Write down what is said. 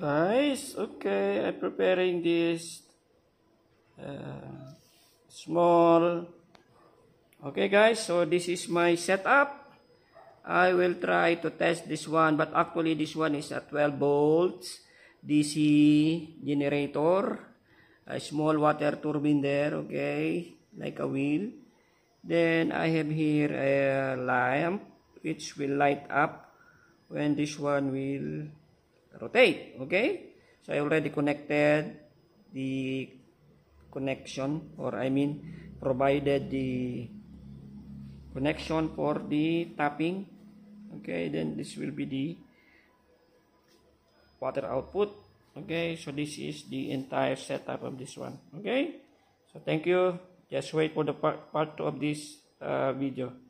Guys, Okay, I'm preparing this uh, small. Okay, guys. So this is my setup. I will try to test this one, but actually this one is a 12 volts DC generator, a small water turbine there. Okay, like a wheel. Then I have here a lamp which will light up when this one will rotate okay so I already connected the connection or I mean provided the connection for the tapping okay then this will be the water output okay so this is the entire setup of this one okay so thank you just wait for the part, part two of this uh, video